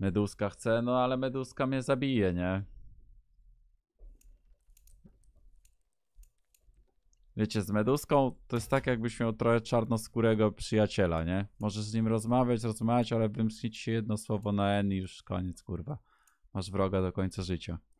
Meduska chce, no ale meduska mnie zabije, nie? Wiecie, z meduską to jest tak, jakbyś miał trochę czarnoskórego przyjaciela, nie? Możesz z nim rozmawiać, rozmawiać, ale wymyślić się jedno słowo na N i już koniec, kurwa. Masz wroga do końca życia.